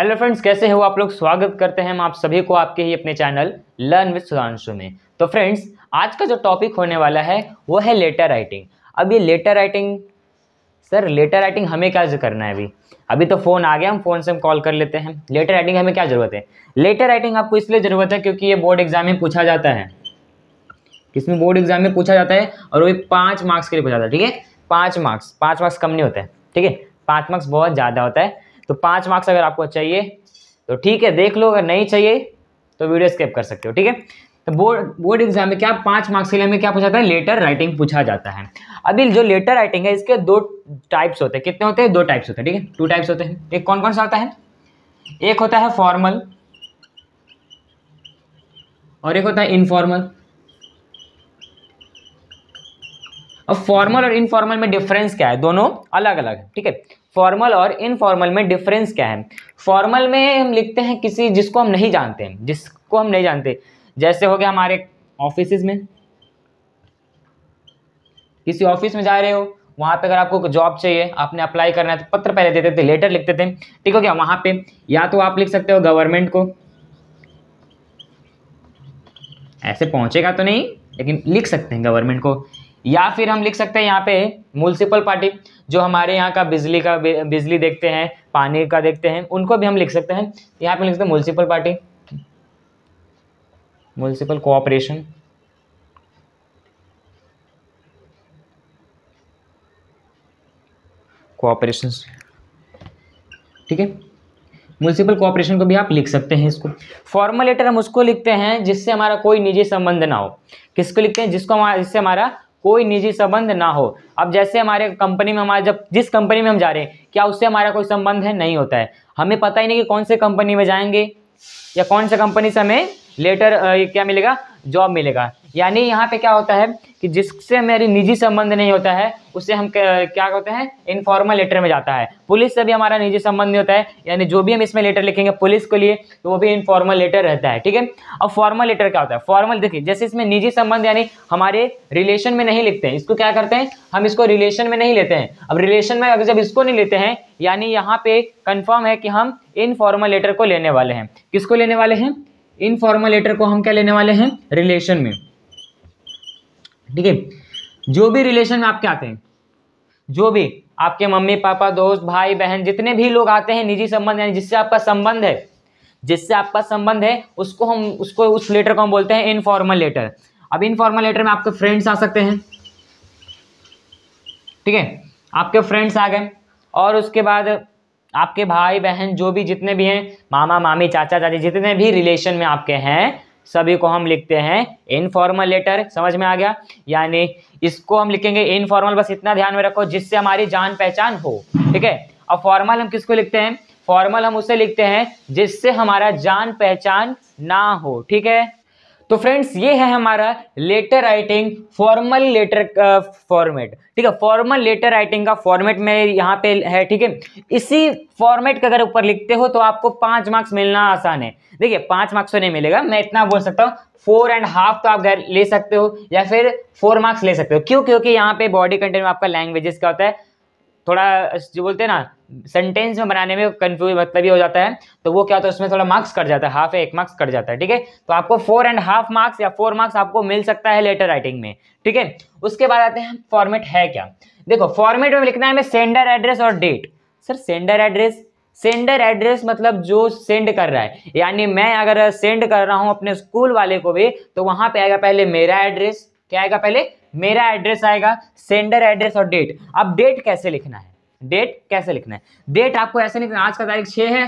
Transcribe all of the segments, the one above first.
hello friends कैसे हो आप लोग स्वागत करते हैं हम आप सभी को आपके ही अपने चैनल लर्न विद सुधांशु में तो फ्रेंड्स आज का जो टॉपिक होने वाला है वो है लेटर राइटिंग अब ये letter writing sir letter writing हमें क्या करना है अभी अभी तो फ़ोन आ गया हम फ़ोन से हम कॉल कर लेते हैं लेटर राइटिंग हमें क्या ज़रूरत है लेटर राइटिंग आपको इसलिए ज़रूरत है क्योंकि ये बोर्ड एग्जाम में पूछा जाता है किसमें बोर्ड एग्जाम में पूछा जाता है और वो पाँच मार्क्स के लिए पूछा जाता है ठीक है पाँच मार्क्स पाँच मार्क्स कम नहीं होते है ठीक है पाँच मार्क्स बहुत ज़्यादा होता है तो पाँच मार्क्स अगर आपको अच्छा चाहिए तो ठीक है देख लो अगर नहीं चाहिए तो वीडियो स्किप कर सकते हो ठीक है तो बोर्ड बोर्ड एग्जाम में क्या पाँच मार्क्स के लिए हमें क्या पूछा जाता है लेटर राइटिंग पूछा जाता है अभी जो लेटर राइटिंग है इसके दो टाइप्स होते हैं कितने होते हैं दो टाइप्स होते हैं ठीक है टू टाइप्स होते हैं एक कौन कौन सा होता है एक होता है फॉर्मल और एक होता है इनफॉर्मल अब फॉर्मल और इनफॉर्मल में डिफरेंस क्या है दोनों अलग अलग है ठीक है फॉर्मल और इनफॉर्मल में डिफरेंस क्या है फॉर्मल में हम लिखते हैं किसी जिसको हम नहीं जानते हैं जिसको हम नहीं जानते जैसे हो गया हमारे ऑफिस में किसी ऑफिस में जा रहे हो वहाँ पे अगर आपको जॉब चाहिए आपने अप्लाई करना है तो पत्र पहले देते थे लेटर लिखते थे ठीक हो गया वहाँ पे या तो आप लिख सकते हो गवर्नमेंट को ऐसे पहुँचेगा तो नहीं लेकिन लिख सकते हैं गवर्नमेंट को या फिर हम लिख सकते हैं यहाँ पे म्यूनसिपल पार्टी जो हमारे यहाँ का बिजली का बिजली देखते हैं पानी का देखते हैं उनको भी हम लिख सकते हैं यहाँ पे लिख सकते हैं municipal party municipal corporation corporation ठीक है म्यूनसिपल कोऑपरेशन को भी आप लिख सकते हैं इसको फॉर्मल लेटर हम उसको लिखते हैं जिससे हमारा कोई निजी संबंध ना हो किसको लिखते हैं जिसको हमारा जिससे हमारा कोई निजी संबंध ना हो अब जैसे हमारे कंपनी में हमारे जब जिस कंपनी में हम जा रहे हैं क्या उससे हमारा कोई संबंध है नहीं होता है हमें पता ही नहीं कि कौन से कंपनी में जाएंगे या कौन से कंपनी से हमें लेटर क्या मिलेगा जॉब मिलेगा यानी यहाँ पे क्या होता है कि जिससे मेरी निजी संबंध नहीं होता है उससे हम क्या कहते हैं इनफॉर्मल लेटर में जाता है पुलिस से भी हमारा निजी संबंध नहीं होता है यानी जो भी हम इसमें लेटर लिखेंगे पुलिस के लिए तो वो भी इनफॉर्मल लेटर रहता है ठीक है अब फॉर्मल लेटर क्या होता है फॉर्मल देखिए जैसे इसमें निजी संबंध यानी हमारे रिलेशन में नहीं लिखते हैं इसको क्या करते हैं हम इसको रिलेशन में नहीं लेते हैं अब रिलेशन में अगर जब इसको नहीं लेते हैं यानी यहाँ पे कन्फर्म है कि हम इनफॉर्मल लेटर को लेने वाले हैं किसको लेने वाले हैं इनफॉर्मल लेटर को हम क्या लेने वाले हैं रिलेशन में ठीक है जो भी रिलेशन में आपके आते हैं जो भी आपके मम्मी पापा दोस्त भाई बहन जितने भी लोग आते हैं निजी संबंध यानी जिससे आपका संबंध है जिससे आपका संबंध है उसको हम उसको उस लेटर को हम बोलते हैं इनफॉर्मल लेटर अब इनफॉर्मल लेटर में आपके फ्रेंड्स आ सकते हैं ठीक है आपके फ्रेंड्स आ गए और उसके बाद आपके भाई बहन जो भी जितने भी हैं मामा मामी चाचा चाची जितने भी रिलेशन में आपके हैं सभी को हम लिखते हैं इनफॉर्मल लेटर समझ में आ गया यानी इसको हम लिखेंगे इनफॉर्मल बस इतना ध्यान में रखो जिससे हमारी जान पहचान हो ठीक है अब फॉर्मल हम किसको लिखते हैं फॉर्मल हम उसे लिखते हैं जिससे हमारा जान पहचान ना हो ठीक है तो फ्रेंड्स ये है हमारा लेटर राइटिंग फॉर्मल लेटर का फॉर्मेट ठीक है फॉर्मल लेटर राइटिंग का फॉर्मेट में यहाँ पे है ठीक है इसी फॉर्मेट के अगर ऊपर लिखते हो तो आपको पांच मार्क्स मिलना आसान है देखिए पांच मार्क्स तो नहीं मिलेगा मैं इतना बोल सकता हूँ फोर एंड हाफ तो आप घर ले सकते हो या फिर फोर मार्क्स ले सकते हो क्यों क्योंकि यहाँ पे बॉडी कंटेंट में आपका लैंग्वेजेस का होता है थोड़ा जो बोलते हैं ना सेंटेंस में बनाने में कंफ्यूज मतलब ये हो जाता है तो वो क्या होता है उसमें थोड़ा मार्क्स कट जाता है हाफ एक मार्क्स कट जाता है ठीक है तो आपको फोर एंड हाफ मार्क्स या फोर मार्क्स आपको मिल सकता है लेटर राइटिंग में ठीक है उसके बाद आते हैं फॉर्मेट है क्या देखो फॉर्मेट में लिखना है हमें सेंडर एड्रेस और date sir sender address sender address मतलब जो सेंड कर रहा है यानी मैं अगर सेंड कर रहा हूँ अपने स्कूल वाले को भी तो वहां पे आएगा पहले मेरा एड्रेस क्या आएगा पहले मेरा एड्रेस आएगा सेंडर एड्रेस और डेट अब डेट कैसे लिखना है डेट कैसे लिखना है डेट आपको ऐसे लिखना आज का तारीख छः है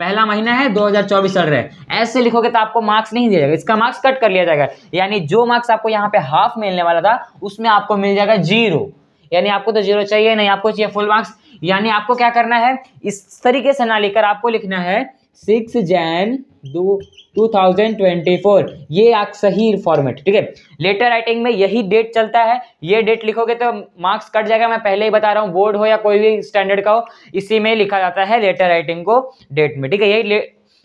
पहला महीना है 2024 चल रहा है ऐसे लिखोगे तो आपको मार्क्स नहीं दिया जाएगा इसका मार्क्स कट कर लिया जाएगा यानी जो मार्क्स आपको यहाँ पे हाफ मिलने वाला था उसमें आपको मिल जाएगा जीरो यानी आपको तो जीरो चाहिए नहीं आपको चाहिए फुल मार्क्स यानी आपको क्या करना है इस तरीके से ना लेकर आपको लिखना है सिक्स जैन 2024 ये आप सही फॉर्मेट ठीक है लेटर राइटिंग में यही डेट चलता है ये डेट लिखोगे तो मार्क्स कट जाएगा मैं पहले ही बता रहा हूँ बोर्ड हो या कोई भी स्टैंडर्ड का हो इसी में लिखा जाता है लेटर राइटिंग को डेट में ठीक है यही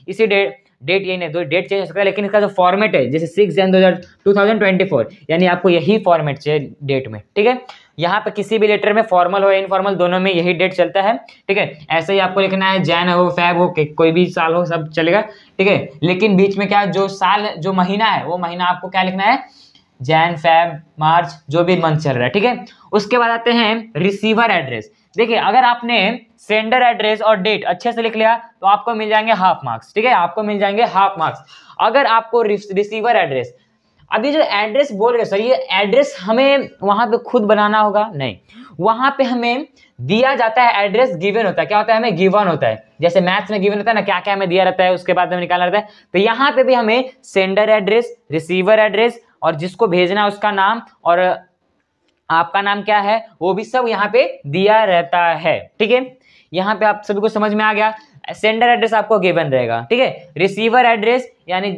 इसी डेट डेट यही नहीं तो डेट चेंज हो सकता है लेकिन इसका जो फॉर्मेट है जैसे सिक्स जन दो हज़ार टू थाउजेंड ट्वेंटी फोर यानी आपको यही फॉर्मेट चाहिए डेट में ठीक है यहाँ पे किसी भी लेटर में फॉर्मल हो या इनफॉर्मल दोनों में यही डेट चलता है ठीक है ऐसे ही आपको लिखना है जैन हो फैब हो कोई भी साल हो सब चलेगा ठीक है लेकिन बीच में क्या जो साल जो महीना है वो महीना आपको क्या लिखना है जैन फैब मार्च जो भी मंथ चल रहा है ठीक है उसके बाद आते हैं रिसीवर एड्रेस देखिए अगर आपने सेंडर एड्रेस और डेट अच्छे से लिख लिया तो आपको मिल जाएंगे हाफ मार्क्स ठीक है आपको मिल जाएंगे हाफ मार्क्स अगर आपको रिसीवर एड्रेस अभी जो एड्रेस बोल रहे सर ये एड्रेस हमें वहाँ पे खुद बनाना होगा नहीं वहाँ पे हमें दिया जाता है एड्रेस गिवन होता है क्या होता है हमें गिवन होता है जैसे मैथ्स में गिवन होता है ना क्या क्या हमें दिया रहता है उसके बाद हमें निकालना रहता है तो यहाँ पे भी हमें सेंडर एड्रेस रिसीवर एड्रेस और जिसको भेजना है उसका नाम और आपका नाम क्या है वो भी सब यहाँ पे दिया रहता है ठीक है यहाँ पे आप सभी को समझ में आ गया सेंडर एड्रेस आपको गिवन रहेगा ठीक है रिसीवर एड्रेस यानी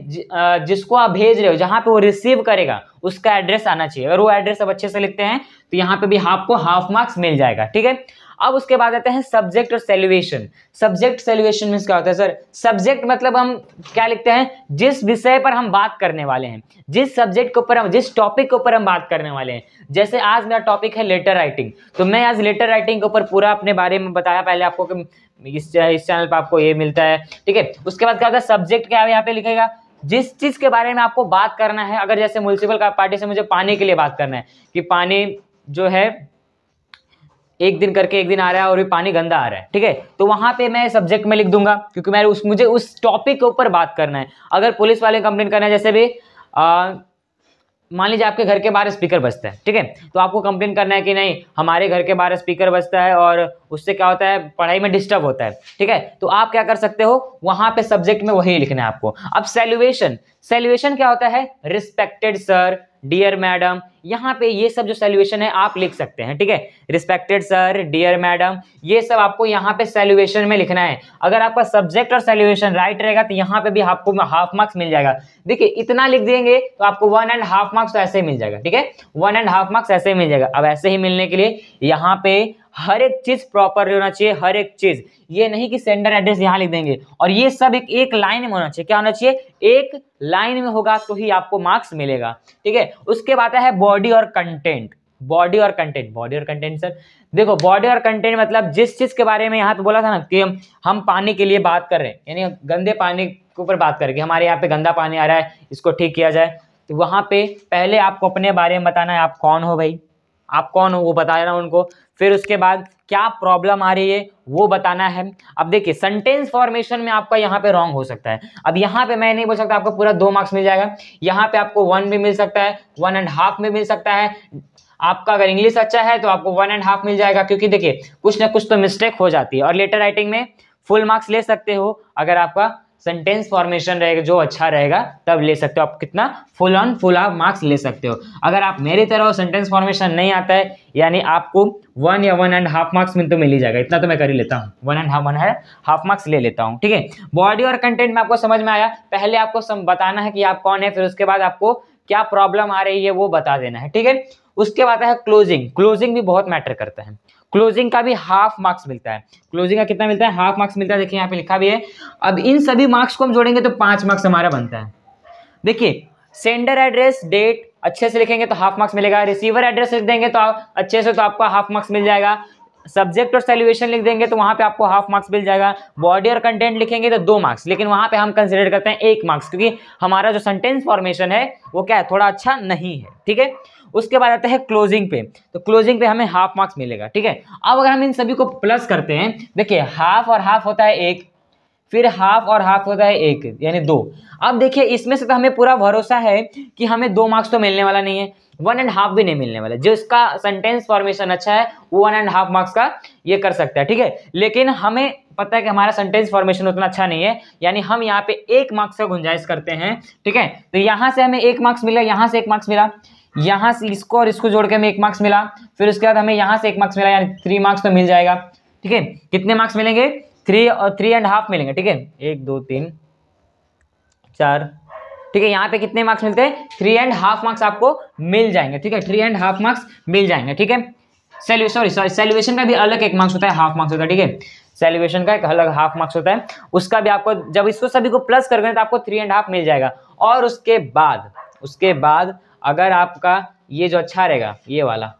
जिसको आप भेज रहे हो जहाँ पे वो रिसीव करेगा उसका एड्रेस आना चाहिए अगर वो एड्रेस आप अच्छे से लिखते हैं तो यहाँ पे भी आपको हाफ मार्क्स मिल जाएगा ठीक है अब उसके बाद आते हैं सब्जेक्ट और सेल्युएशन सब्जेक्ट सेल्युएशन मीन्स क्या होता है सर सब्जेक्ट मतलब हम क्या लिखते हैं जिस विषय पर हम बात करने वाले हैं जिस सब्जेक्ट के ऊपर हम जिस टॉपिक के ऊपर हम बात करने वाले हैं जैसे आज मेरा टॉपिक है लेटर राइटिंग तो मैं आज लेटर राइटिंग के ऊपर पूरा अपने बारे में बताया पहले आपको इस इस चैनल पर आपको ये मिलता है ठीक है उसके बाद क्या होता है सब्जेक्ट क्या यहाँ पे लिखेगा जिस चीज़ के बारे में आपको बात करना है अगर जैसे म्यूनसिपल पार्टी से मुझे पानी के लिए बात करना है कि पानी जो है एक दिन करके एक दिन आ रहा है और भी पानी गंदा आ रहा है ठीक है तो वहां पे मैं सब्जेक्ट में लिख दूंगा क्योंकि मैं उस मुझे उस टॉपिक के ऊपर बात करना है अगर पुलिस वाले कंप्लेन करना है जैसे भी मान लीजिए आपके घर के बाहर स्पीकर बजता है ठीक है तो आपको कंप्लेन करना है कि नहीं हमारे घर के बाहर स्पीकर बजता है और उससे क्या होता है पढ़ाई में डिस्टर्ब होता है ठीक है तो आप क्या कर सकते हो वहाँ पे सब्जेक्ट में वही लिखना है आपको अब सेल्युएशन सेल्युएशन क्या होता है रिस्पेक्टेड सर डियर मैडम यहाँ पे ये सब जो सेल्युएशन है आप लिख सकते हैं ठीक है रिस्पेक्टेड सर डियर मैडम ये सब आपको यहाँ पे सेल्युएशन में लिखना है अगर आपका सब्जेक्ट और सेल्युएशन राइट रहेगा तो यहाँ पे भी आपको हाफ मार्क्स मिल जाएगा देखिए इतना लिख देंगे तो आपको वन एंड हाफ मार्क्स ऐसे ही मिल जाएगा ठीक है वन एंड हाफ मार्क्स ऐसे ही मिल जाएगा अब ऐसे ही मिलने के लिए यहाँ पे हर एक चीज प्रॉपर होना चाहिए हर एक चीज ये नहीं कि सेंडर एड्रेस यहाँ लिख देंगे और ये सब एक एक लाइन में होना चाहिए क्या होना चाहिए एक लाइन में होगा तो ही आपको मार्क्स मिलेगा ठीक है उसके बाद है बॉडी और कंटेंट बॉडी और कंटेंट बॉडी और कंटेंट सर देखो बॉडी और कंटेंट मतलब जिस चीज़ के बारे में यहाँ पे बोला था ना कि हम हम पानी के लिए बात कर रहे हैं यानी गंदे पानी के ऊपर बात करके हमारे यहाँ पे गंदा पानी आ रहा है इसको ठीक किया जाए तो वहाँ पे पहले आपको अपने बारे में बताना है आप कौन हो भाई आप कौन हो वो बता हूँ उनको फिर उसके बाद क्या प्रॉब्लम आ रही है वो बताना है अब देखिए सेंटेंस फॉर्मेशन में आपका यहाँ पे रॉन्ग हो सकता है अब यहाँ पे मैं नहीं बोल सकता आपको पूरा दो मार्क्स मिल जाएगा यहाँ पे आपको वन भी मिल सकता है वन एंड हाफ में मिल सकता है आपका अगर इंग्लिश अच्छा है तो आपको वन एंड हाफ मिल जाएगा क्योंकि देखिए कुछ ना कुछ तो मिस्टेक हो जाती है और लेटर राइटिंग में फुल मार्क्स ले सकते हो अगर आपका सेंटेंस फॉर्मेशन रहेगा जो अच्छा रहेगा तब ले सकते हो आप कितना फुल ऑन फुल आप मार्क्स ले सकते हो अगर आप मेरी तरह सेंटेंस फॉर्मेशन नहीं आता है यानी आपको वन या वन एंड हाफ मार्क्स में तो मिल ही जाएगा इतना तो मैं कर ही लेता हूँ वन एंड हाफ वन है हाफ मार्क्स ले लेता हूँ ठीक है बॉडी और कंटेंट में आपको समझ में आया पहले आपको बताना है कि आप कौन है फिर उसके बाद आपको क्या प्रॉब्लम आ रही है वो बता देना है ठीक है उसके बाद है क्लोजिंग क्लोजिंग भी बहुत मैटर करता है क्लोजिंग का भी हाफ मार्क्स मिलता है क्लोजिंग का कितना मिलता है हाफ मार्क्स मिलता है देखिए यहाँ पे लिखा भी है अब इन सभी मार्क्स को हम जोड़ेंगे तो पांच मार्क्स हमारा बनता है देखिए सेंडर एड्रेस डेट अच्छे से लिखेंगे तो हाफ मार्क्स मिलेगा रिसीवर एड्रेस लिख देंगे तो आप अच्छे से तो आपको हाफ मार्क्स मिल जाएगा सब्जेक्ट और सेल्यूशन लिख देंगे तो वहां पे आपको हाफ मार्क्स मिल जाएगा बॉडी और कंटेंट लिखेंगे तो दो मार्क्स लेकिन वहां पे हम कंसिडर करते हैं एक मार्क्स क्योंकि हमारा जो सेंटेंस फॉर्मेशन है वो क्या है थोड़ा अच्छा नहीं है ठीक है उसके बाद आता है क्लोजिंग पे तो क्लोजिंग पे हमें हाफ मार्क्स मिलेगा ठीक है अब अगर हम इन सभी को प्लस करते हैं देखिए हाफ और हाफ होता है एक फिर हाफ और हाफ होता है एक यानी दो अब देखिए इसमें से तो हमें पूरा भरोसा है कि हमें दो मार्क्स तो मिलने वाला नहीं है वन एंड हाफ भी नहीं मिलने वाला जो इसका सेंटेंस फॉर्मेशन अच्छा है वो वन एंड हाफ मार्क्स का ये कर सकता है ठीक है लेकिन हमें पता है कि हमारा सेंटेंस फॉर्मेशन उतना अच्छा नहीं है यानी हम यहाँ पे एक मार्क्स का गुंजाइश करते हैं ठीक है तो यहाँ से हमें एक मार्क्स मिला यहाँ से एक मार्क्स मिला यहाँ से इसको और इसको जोड़ के हमें एक मार्क्स मिला फिर उसके बाद हमें यहाँ से एक मार्क्स मिला यानी थ्री मार्क्स तो मिल जाएगा ठीक है कितने मार्क्स मिलेंगे थ्री और थ्री एंड हाफ मिलेंगे ठीक है एक दो तीन चार ठीक है यहाँ पे कितने मार्क्स मिलते हैं थ्री एंड हाफ मार्क्स आपको मिल जाएंगे ठीक है थ्री एंड हाफ मार्क्स मिल जाएंगे ठीक है सेल्यू सॉरी सॉरी सेल्युएशन का भी अलग एक मार्क्स होता है हाफ मार्क्स होता है ठीक है सेलिब्रेशन का एक अलग हाफ मार्क्स होता है उसका भी आपको जब इसको सभी को प्लस करोगे तो आपको थ्री एंड हाफ मिल जाएगा और उसके बाद उसके बाद अगर आपका ये जो अच्छा रहेगा ये वाला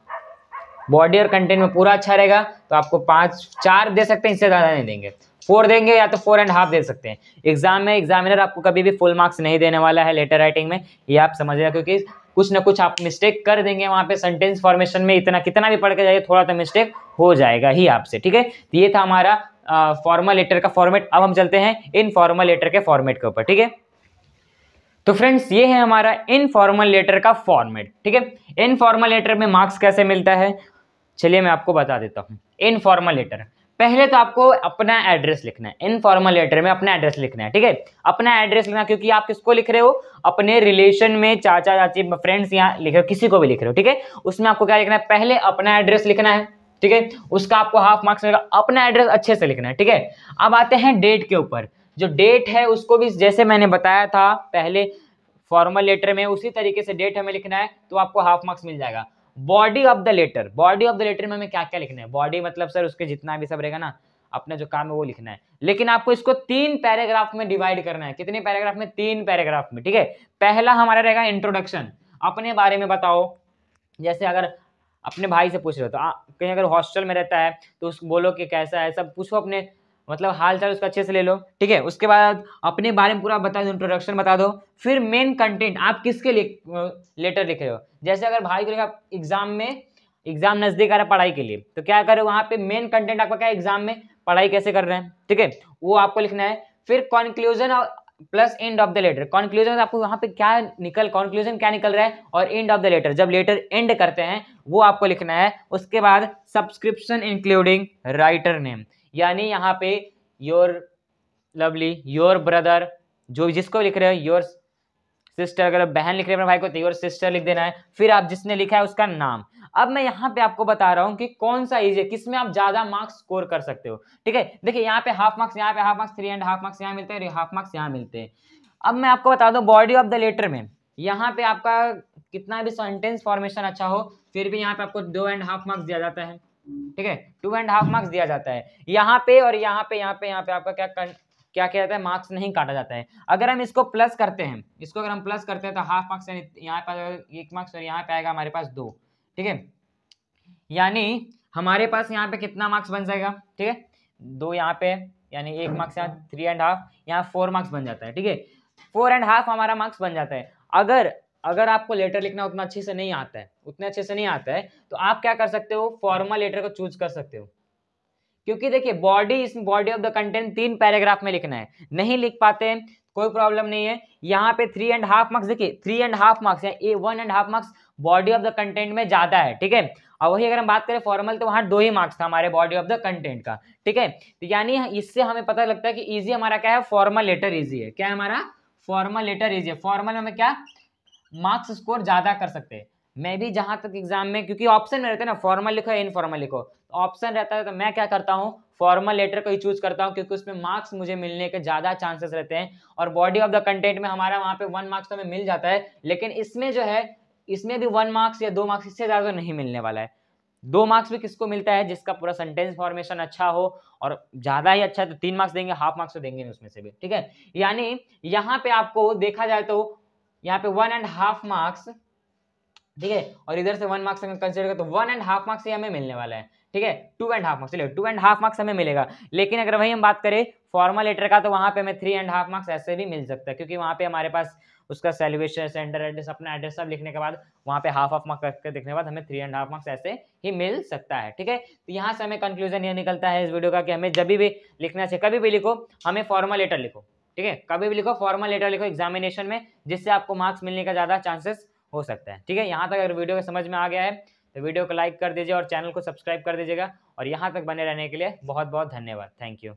बॉडी और कंटेंट में पूरा अच्छा रहेगा तो आपको पाँच चार दे सकते हैं इससे ज़्यादा नहीं देंगे फोर देंगे या तो फोर एंड हाफ दे सकते हैं एग्जाम में एग्जामिनर आपको कभी भी फुल मार्क्स नहीं देने वाला है लेटर राइटिंग में ये आप समझिएगा क्योंकि कुछ ना कुछ आप मिस्टेक कर देंगे वहाँ पे सेंटेंस फॉर्मेशन में इतना कितना भी पढ़ के जाइए थोड़ा सा तो मिस्टेक हो जाएगा ही आपसे ठीक है तो ये था हमारा फॉर्मल लेटर का फॉर्मेट अब हम चलते हैं इनफॉर्मल लेटर के फॉर्मेट के ऊपर ठीक है तो फ्रेंड्स ये है हमारा इनफॉर्मल लेटर का फॉर्मेट ठीक है इनफॉर्मल लेटर में मार्क्स कैसे मिलता है चलिए मैं आपको बता देता हूँ इनफॉर्मल लेटर पहले तो आपको अपना एड्रेस लिखना है इनफॉर्मल लेटर में अपना एड्रेस लिखना है ठीक है अपना एड्रेस लिखना क्योंकि आप किसको लिख रहे हो अपने रिलेशन में चाचा चाची फ्रेंड्स यहाँ लिख रहे हो किसी को भी लिख रहे हो ठीक है उसमें आपको क्या लिखना है पहले अपना एड्रेस लिखना है ठीक है उसका आपको हाफ मार्क्स मिलेगा अपना एड्रेस अच्छे से लिखना है ठीक है अब आते हैं डेट के ऊपर जो डेट है उसको भी जैसे मैंने बताया था पहले फॉर्मल लेटर में उसी तरीके से डेट हमें लिखना है तो आपको हाफ मार्क्स मिल जाएगा body of the letter body of the letter में हमें क्या क्या लिखना है बॉडी मतलब सर उसके जितना भी सब रहेगा ना अपना जो काम है वो लिखना है लेकिन आपको इसको तीन पैराग्राफ में डिवाइड करना है कितने पैराग्राफ में तीन पैराग्राफ में ठीक है पहला हमारा रहेगा इंट्रोडक्शन अपने बारे में बताओ जैसे अगर अपने भाई से पूछ रहे हो तो कहीं अगर हॉस्टल में रहता है तो उस बोलो कि कैसा है सब पूछो अपने मतलब हाल चाल उसका अच्छे से ले लो ठीक है उसके बाद अपने बारे में पूरा बता दो इंट्रोडक्शन बता दो फिर मेन कंटेंट आप किसके लिए लेटर लिख रहे हो जैसे अगर भाई को लिखा एग्जाम में एग्जाम नज़दीक आ रहा है पढ़ाई के लिए तो क्या करे वहाँ पे मेन कंटेंट आपका क्या है एग्जाम में पढ़ाई कैसे कर रहे हैं ठीक है वो आपको लिखना है फिर कॉन्क्लूजन और plus end of the letter conclusion आपको वहाँ पे क्या निकल कॉन्क्लूजन क्या निकल रहा है और एंड ऑफ द लेटर जब लेटर एंड करते हैं वो आपको लिखना है उसके बाद सब्सक्रिप्शन इंक्लूडिंग राइटर नेम यानी यहाँ पे योर लवली योर ब्रदर जो जिसको लिख रहे हो योर सिस्टर अगर बहन लिख रहे अपने भाई को तो योर सिस्टर लिख देना है फिर आप जिसने लिखा है उसका नाम अब मैं यहाँ पे आपको बता रहा हूँ कि कौन सा इजी है किसमें आप ज्यादा मार्क्स स्कोर कर सकते हो ठीक है देखिए यहाँ पे हाफ मार्क्स यहाँ पे half marks three and half marks यहाँ मिलते हैं और हाफ मार्क्स यहाँ मिलते हैं अब मैं आपको बता दूँ बॉडी ऑफ द लेटर में यहाँ पे आपका कितना भी सेंटेंस फॉर्मेशन अच्छा हो फिर भी यहाँ पे आपको दो एंड हाफ मार्क्स दिया जाता है ठीक है टू एंड हाफ मार्क्स दिया जाता है यहाँ पे और यहाँ पे यहाँ पे यहाँ पे आपका क्या कर, क्या किया जाता है मार्क्स नहीं काटा जाता है अगर हम इसको प्लस करते हैं इसको अगर हम प्लस करते हैं तो हाफ मार्क्स यहाँ पे एक मार्क्स और यहाँ पे आएगा हमारे पास दो ठीक है यानी हमारे पास यहाँ पे कितना मार्क्स बन जाएगा ठीक है दो यहाँ पे यानी एक मार्क्स यहाँ थ्री एंड हाफ यहाँ फोर मार्क्स बन जाता है ठीक है फोर एंड हाफ हमारा मार्क्स बन जाता है अगर अगर आपको लेटर लिखना उतना अच्छे से नहीं आता है उतने अच्छे से नहीं आता है तो आप क्या कर सकते हो फॉर्मल लेटर को चूज कर सकते हो क्योंकि देखिए बॉडी इस बॉडी ऑफ द कंटेंट तीन पैराग्राफ में लिखना है नहीं लिख पाते हैं कोई प्रॉब्लम नहीं है यहाँ पे थ्री एंड हाफ मार्क्स देखिए थ्री एंड हाफ मार्क्स है a one and half marks body of the content में ज़्यादा है ठीक है और वही अगर हम बात करें फॉर्मल तो वहाँ दो ही मार्क्स था हमारे बॉडी ऑफ द कंटेंट का ठीक है तो यानी इससे हमें पता लगता है कि ईजी हमारा क्या है फॉर्मल लेटर ईजी है क्या है हमारा फॉर्मल लेटर ईजी है फॉर्मल हमें क्या मार्क्स स्कोर ज़्यादा कर सकते हैं मैं भी जहाँ तक एग्जाम में क्योंकि ऑप्शन में रहते हैं ना फॉर्मल लिखो या इनफॉर्मल लिखो तो ऑप्शन रहता है तो मैं क्या करता हूँ फॉर्मल लेटर को ही चूज करता हूँ क्योंकि उसमें मार्क्स मुझे मिलने के ज़्यादा चांसेस रहते हैं और बॉडी ऑफ द कंटेंट में हमारा वहाँ पे वन मार्क्स तो हमें मिल जाता है लेकिन इसमें जो है इसमें भी वन मार्क्स या दो मार्क्स इससे ज़्यादा नहीं मिलने वाला है दो मार्क्स भी किसको मिलता है जिसका पूरा सेंटेंस फॉर्मेशन अच्छा हो और ज़्यादा ही अच्छा है तो तीन मार्क्स देंगे हाफ मार्क्स तो देंगे उसमें से भी ठीक है यानी यहाँ पे आपको देखा जाए तो यहाँ पे वन एंड हाफ मार्क्स ठीक है और इधर से वन मार्क्स कंसिडर कर तो वन एंड हाफ मार्क्स हमें मिलने वाला है ठीक है टू एंड हाफ मार्क्स चलिए टू एंड हाफ मार्क्स हमें मिलेगा लेकिन अगर वही हम बात करें फॉर्मल लेटर का तो वहाँ पे हमें थ्री एंड हाफ मार्क्स ऐसे भी मिल सकता है क्योंकि वहाँ पे हमारे पास उसका सेलिब्रेशन सेंटर एड्रेस अपना एड्रेस सब लिखने के बाद वहाँ पे हाफ हाफ मार्क्स करके देखने के बाद हमें थ्री एंड हाफ मार्क्स ऐसे ही मिल सकता है ठीक है तो यहाँ से हमें कंक्लूजन ये निकलता है इस वीडियो का कि हमें जब भी लिखना चाहिए कभी भी लिखो हमें फॉर्मल लेटर लिखो ठीक है कभी भी लिखो फॉर्मल लेटर लिखो एग्जामिनेशन में जिससे आपको मार्क्स मिलने का ज़्यादा चांसेस हो सकता है ठीक है यहाँ तक अगर वीडियो को समझ में आ गया है तो वीडियो को लाइक कर दीजिए और चैनल को सब्सक्राइब कर दीजिएगा और यहाँ तक बने रहने के लिए बहुत बहुत धन्यवाद थैंक यू